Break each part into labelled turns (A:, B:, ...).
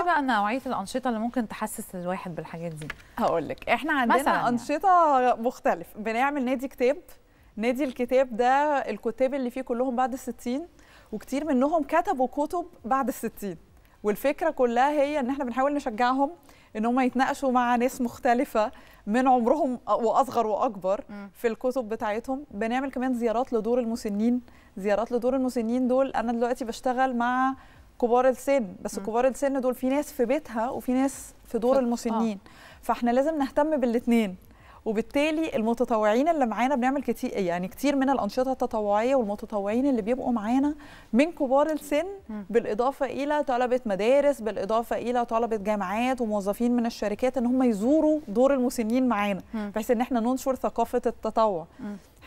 A: ايه بقى نوعيه الانشطه اللي ممكن تحسس الواحد بالحاجات دي هقول لك احنا عندنا يعني. انشطه يعني. مختلف بنعمل نادي كتاب نادي الكتاب ده الكتاب اللي فيه كلهم بعد الستين وكتير منهم كتبوا كتب بعد الستين والفكره كلها هي ان احنا بنحاول نشجعهم ان هم يتناقشوا مع ناس مختلفه من عمرهم واصغر واكبر في الكتب بتاعتهم بنعمل كمان زيارات لدور المسنين زيارات لدور المسنين دول انا دلوقتي بشتغل مع كبار السن بس م. كبار السن دول في ناس في بيتها وفي ناس في دور ف... المسنين آه. فاحنا لازم نهتم بالاثنين وبالتالي المتطوعين اللي معانا بنعمل كتير يعني كتير من الانشطه التطوعيه والمتطوعين اللي بيبقوا معانا من كبار السن بالاضافه الى طلبه مدارس بالاضافه الى طلبه جامعات وموظفين من الشركات ان هم يزوروا دور المسنين معانا بحيث ان احنا ننشر ثقافه التطوع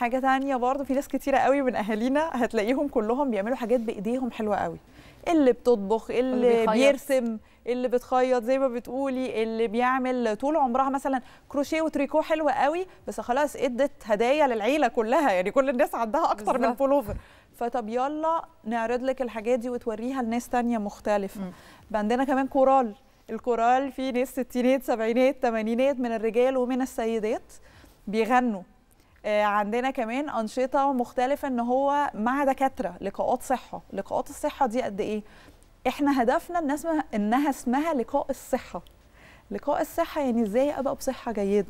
A: حاجه تانية برضه في ناس كتيره قوي من اهالينا هتلاقيهم كلهم بيعملوا حاجات بايديهم حلوه قوي اللي بتطبخ اللي, اللي بيرسم اللي بتخيط زي ما بتقولي اللي بيعمل طول عمرها مثلا كروشيه وتريكو حلوه قوي بس خلاص ادت هدايا للعيله كلها يعني كل الناس عندها اكتر بالزبط. من بولوفر فطب يلا نعرض لك الحاجات دي وتوريها لناس تانية مختلفه م. عندنا كمان كورال الكورال في ناس ستينات سبعينات تمانينات من الرجال ومن السيدات بيغنوا آه، عندنا كمان انشطه مختلفه ان هو مع دكاتره لقاءات صحه لقاءات الصحه دي قد ايه احنا هدفنا الناس انها اسمها لقاء الصحه لقاء الصحه يعني ازاي ابقى بصحه جيده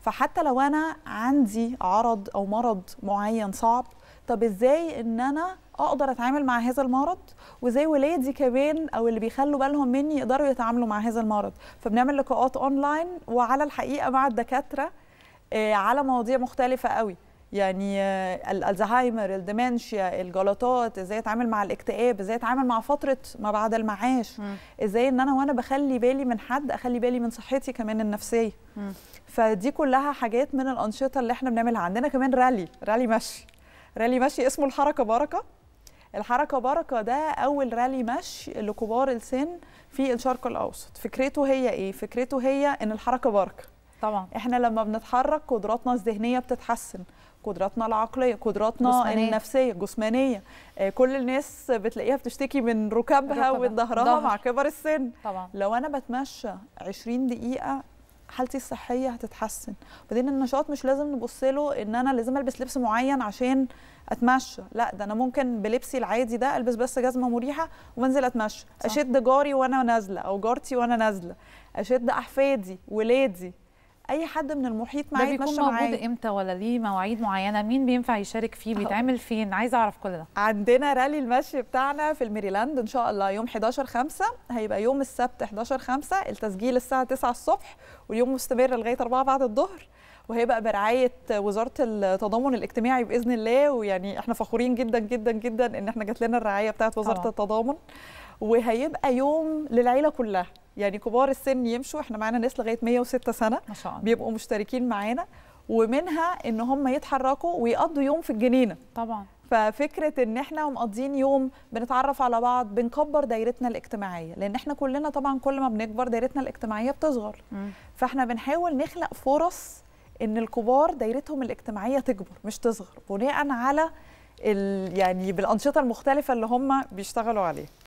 A: فحتى لو انا عندي عرض او مرض معين صعب طب ازاي ان انا اقدر اتعامل مع هذا المرض وازاي ولادي كمان او اللي بيخلوا بالهم مني يقدروا يتعاملوا مع هذا المرض فبنعمل لقاءات اونلاين وعلى الحقيقه مع الدكاتره آه، على مواضيع مختلفه قوي يعني آه، الزهايمر الدمنشيا الجلطات ازاي اتعامل مع الاكتئاب ازاي اتعامل مع فتره ما بعد المعاش ازاي ان انا وانا بخلي بالي من حد اخلي بالي من صحتي كمان النفسيه فدي كلها حاجات من الانشطه اللي احنا بنعملها عندنا كمان رالي رالي مشي رالي مشي اسمه الحركه بركه الحركه بركه ده اول رالي مشي لكبار السن في الشرق الاوسط فكرته هي ايه فكرته هي ان الحركه بركه طبعا احنا لما بنتحرك قدراتنا الذهنيه بتتحسن قدراتنا العقليه قدراتنا جسمانية. النفسيه الجسمانيه آه، كل الناس بتلاقيها بتشتكي من ركابها وظهرها مع كبر السن طبعا. لو انا بتمشى 20 دقيقه حالتي الصحيه هتتحسن بعدين النشاط مش لازم نبص له ان انا لازم البس لبس معين عشان اتمشى لا ده انا ممكن بلبسي العادي ده البس بس جزمه مريحه وانزل اتمشى صح. اشد جاري وانا نازله او جارتي وانا نازله اشد احفادي ولادي اي حد من المحيط معايا يتمشى معايا بيكون موجود امتى ولا ليه مواعيد معينه مين بينفع يشارك فيه بيتعمل فين عايزه اعرف كل ده عندنا رالي المشي بتاعنا في الميريلاند ان شاء الله يوم 11 5 هيبقى يوم السبت 11 5 التسجيل الساعه 9 الصبح واليوم مستمر لغايه 4 بعد الظهر وهيبقى برعايه وزاره التضامن الاجتماعي باذن الله ويعني احنا فخورين جدا جدا جدا ان احنا جات لنا الرعايه بتاعه وزاره طبعا. التضامن وهيبقى يوم للعيله كلها يعني كبار السن يمشوا احنا معانا ناس لغايه 106 سنه ما شاء الله بيبقوا مشتركين معانا ومنها ان هم يتحركوا ويقضوا يوم في الجنينه طبعا ففكره ان احنا مقضيين يوم بنتعرف على بعض بنكبر دايرتنا الاجتماعيه لان احنا كلنا طبعا كل ما بنكبر دايرتنا الاجتماعيه بتصغر م. فاحنا بنحاول نخلق فرص ان الكبار دايرتهم الاجتماعيه تكبر مش تصغر بناء على ال يعني بالانشطه المختلفه اللي هم بيشتغلوا عليها